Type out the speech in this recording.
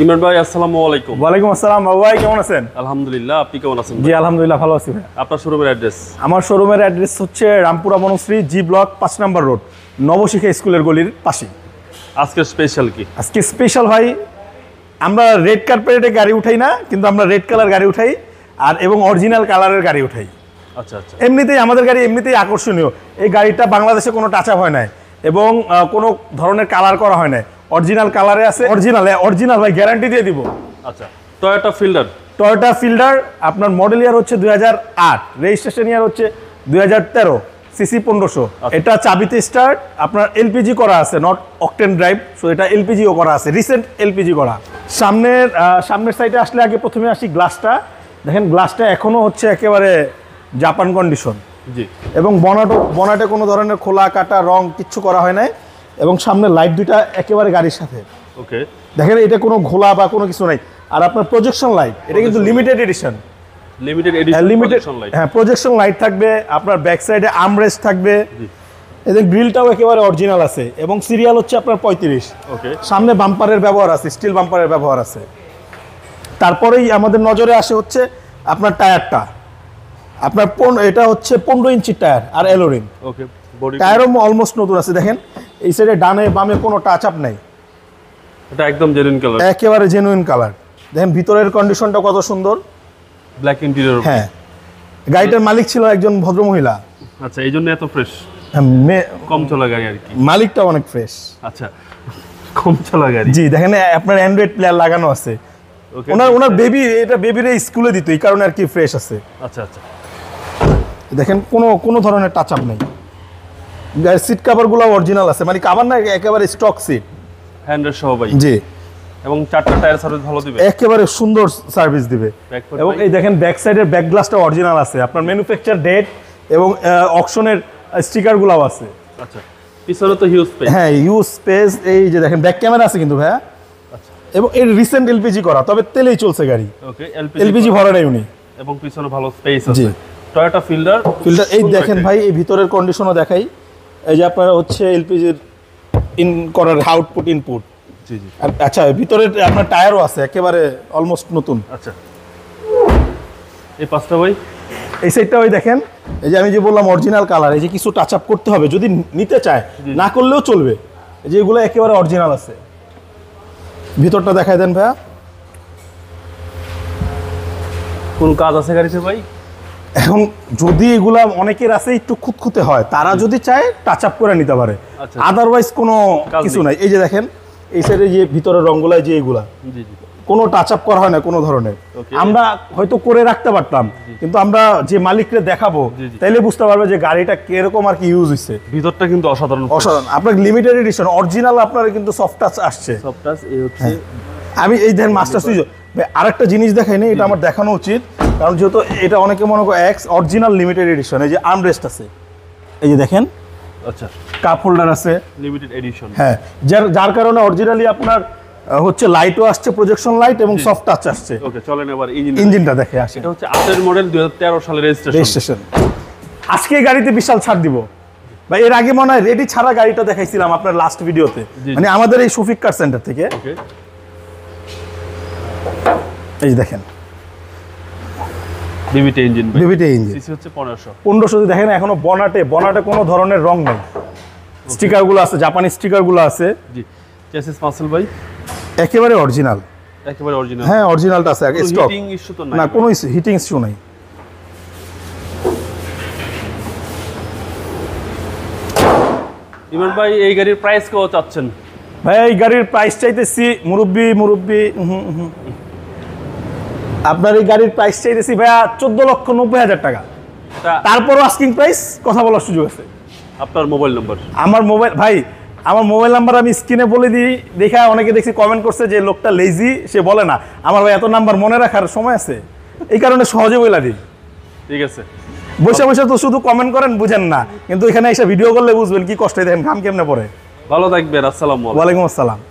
ইমরান ভাই আসসালামু আলাইকুম ওয়ালাইকুম আসসালাম বাবু ভাই কেমন আছেন আলহামদুলিল্লাহ আপনি কেমন আছেন জি আলহামদুলিল্লাহ ভালো আছি ভাই আপনার শোরুমের অ্যাড্রেস আমার শোরুমের অ্যাড্রেস হচ্ছে রামপুরা বনশ্রী জি ব্লক পাঁচ নম্বর রোড নবশিখা স্কুলের গলির পাশে আজকে স্পেশাল কি আজকে স্পেশাল ভাই আমরা রেড কার্পেটে গাড়ি উঠাই না কিন্তু আমরা রেড কালার গাড়ি উঠাই আর এবং অরিজিনাল কালারের গাড়ি উঠাই আচ্ছা আচ্ছা এমনিতেই আমাদের গাড়ি এমনিতেই আকর্ষণীয় এই গাড়িটা বাংলাদেশে কোনো টাচ হয় নাই এবং কোনো ধরনের কালার করা হয় নাই অরিজিনাল কালারে আছে অরিজিনাল হ্যাঁ, অরিজিনাল ভাই গ্যারান্টি দিয়ে দিব আচ্ছা টয়োটা ফিল্ডার টয়োটা ফিল্ডার আপনার মডেল ইয়ার হচ্ছে দুই রেজিস্ট্রেশন ইয়ার হচ্ছে দুই সিসি পনেরোশো আচ্ছা। এটা চাবিতে স্টার্ট আপনার এলপিজি করা আছে নট অকটেন ড্রাইভ সো এটা এলপিজিও করা আছে রিসেন্ট এলপিজি করা সামনের সামনের সাইডে আসলে আগে প্রথমে আসি গ্লাসটা দেখেন গ্লাসটা এখনও হচ্ছে একেবারে জাপান কন্ডিশন জি এবং বনাটো বনাটে কোনো ধরনের খোলা কাটা রং কিচ্ছু করা হয় নাই এবং সামনে লাইট দুইটা একেবারে গাড়ির সাথে ওকে দেখেন এটা কোনো ঘোলা বা কোনো কিছু নাই আর আপনার প্রজেকশন লাইট এটা কিন্তু limited edition limited edition limited হ্যাঁ প্রজেকশন হ্যাঁ, লাইট থাকবে আপনার ব্যাক সাইডে আমরেস্ট থাকবে এদের গ্রিলটাও একেবারে অরিজিনাল আছে এবং সিরিয়াল হচ্ছে আপনার পঁয়ত্রিশ ওকে সামনে বাম্পারের ব্যবহার আছে স্টিল বাম্পারের ব্যবহার আছে তারপরেই আমাদের নজরে আসে হচ্ছে আপনার টায়ারটা আপনার এটা হচ্ছে পনেরো ইঞ্চির টায়ার আর এলোরিং ওকে টায়ারও অলমোস্ট নতুন আছে দেখেন এই সাইডে ডানে বামে কোনো টাচ আপ নাই এটা একদম জেনুইন কালার একেবারে জেনুইন কালার দেখেন ভিতরের কন্ডিশনটা কত সুন্দর ব্ল্যাক ইন্টেরিয়র হ্যাঁ গাড়িটার মালিক ছিল একজন ভদ্রমহিলা আচ্ছা এই জন্য এত ফ্রেশ হ্যাঁ, কম চলা গাড়ি আর কি মালিকটা অনেক ফ্রেশ আচ্ছা কম চলা গাড়ি জি দেখেন আপনার অ্যান্ড্রয়েড প্লেয়ার লাগানো আছে ওনার ওনার বেবি এটা বেবিরে স্কুলে দিত এই কারণে আর কি ফ্রেশ আছে আচ্ছা আচ্ছা দেখেন কোনো কোনো ধরনের টাচ আপ নেই সিট কভারগুলো অরিজিনাল আছে মানে কভার না একেবারে স্টক সিট হ্যান্ডেল সহ ভাই জি এবং চারটা টায়ার সার্ভিস ভালো দিবে একেবারে সুন্দর সার্ভিস দিবে এবং এই দেখেন ব্যাক সাইডের ব্যাক গ্লাসটা অরিজিনাল আছে আপনার ম্যানুফ্যাকচার ডেট এবং অকশনের স্টিকারগুলোও আছে আচ্ছা পিছনে তো হিউজ স্পেস হ্যাঁ হিউজ স্পেস এই যে দেখেন ব্যাক ক্যামেরা আছে কিন্তু ভাইয়া আচ্ছা। এবং এর রিসেন্ট এলপিজি করা তবে তেলেই চলছে গাড়ি ওকে এলপিজি ভরা নাই উনি এবং পিছনে ভালো স্পেস আছে টয়োটা ফিল্ডার ফিল্ডার এই দেখেন ভাই এই ভিতরের কন্ডিশনও দেখাই এই যে আপনার হচ্ছে এলপিজির ইন করার আউটপুট ইনপুট জি জি আচ্ছা ভিতরে আপনার টায়ারও আছে একেবারে অলমোস্ট নতুন আচ্ছা এই পাঁচটা ভাই এই সাইডটা ওই দেখেন এই যে আমি যে বললাম অরিজিনাল কালার এই যে কিছু টাচ আপ করতে হবে যদি নিতে চায় না করলেও চলবে এই যে এগুলো একেবারে অরিজিনাল আছে ভিতরটা দেখায় দেন ভাইয়া কোন কাজ আছে গাড়িতে ভাই এখন যদি এগুলা অনেকের আছে একটু খুঁতখুতে হয় তারা যদি চায় টাচ আপ করে নিতে পারে আদারওয়াইজ আচ্ছা, আচ্ছা। কোনো কিছু নাই এই যে দেখেন এই সাইডে যে ভিতরে রঙগুলায় যে এগুলা কোনো টাচ আপ করা হয় না কোনো ধরনের আমরা হয়তো করে রাখতে পারতাম কিন্তু আমরা যে মালিককে দেখাবো তাইলে বুঝতে পারবে যে গাড়িটা কিরকম আর কি ইউজ হইছে ভিতরটা কিন্তু অসাধারণ অসাধারণ আপনার লিমিটেড এডিশন অরিজিনাল আপনার কিন্তু সফট টাচ আসছে সফট টাচ এই হচ্ছে হ্যাঁ। আমি এই দেন মাস্টার সুইচ আরেকটা জিনিস দেখাই নি এটা আমার দেখানো উচিত কারণ যেহেতু এটা অনেকে মনে করো এক্স অরিজিনাল লিমিটেড এডিশন এই যে আর্মরেস্ট আছে এই যে দেখেন আচ্ছা কাপ হোল্ডার আছে লিমিটেড এডিশন হ্যাঁ যার যার কারণে অরিজিনালি আপনার হচ্ছে লাইটও আসছে প্রজেকশন লাইট এবং সফট টাচ আসছে ওকে চলেন এবার ইঞ্জিন ইঞ্জিনটা দেখে আসি এটা হচ্ছে আটের মডেল 2013 সালের রেজিস্ট্রেশন রেজিস্ট্রেশন আজকে গাড়িতে বিশাল ছাড় দিব ভাই এর আগে মনে হয় রেডি ছাড়া গাড়িটা দেখাইছিলাম আপনার লাস্ট ভিডিওতে মানে আমাদের এই সুফিক কার সেন্টার থেকে এই দেখেন DBT engine DBT engine CC হচ্ছে 1500 1500 দেখেন এখনো বনাটে বনাটে কোনো ধরনের রং নেই স্টিকারগুলো আছে জাপানি স্টিকারগুলো আছে জি চেসিস মাসল ভাই একেবারে অরিজিনাল একেবারে অরিজিনাল হ্যাঁ অরিজিনালটা আছে স্টক হিটিং ইস্যু তো নাই না কোনো হিটিং ইস্যু নাই ইমরান ভাই এই গাড়ির প্রাইস কত চাচ্ছেন ভাই এই গাড়ির প্রাইস চাইতেছি মুরব্বি মুরব্বি হুম হুম আপনার এই গাড়ির প্রাইস চাইতেছি ভাইয়া চোদ্দ লক্ষ নব্বই হাজার টাকা তারপরও আস্কিং প্রাইস কথা বলার সুযোগ আছে আপনার মোবাইল নম্বর আমার মোবাইল ভাই আমার মোবাইল নাম্বার আমি স্ক্রিনে বলে দিই দেখা অনেকে দেখছি কমেন্ট করছে যে লোকটা লেজি সে বলে না আমার ভাই এত নাম্বার মনে রাখার সময় আছে এই কারণে সহজে বইলা দিই ঠিক আছে বসে বসে তো শুধু কমেন্ট করেন বুঝেন না কিন্তু এখানে এসে ভিডিও করলে বুঝবেন কি কষ্ট দেখেন ঘাম কেমনে পড়ে ভালো থাকবেন আসসালাম আলাইকুম আসসালাম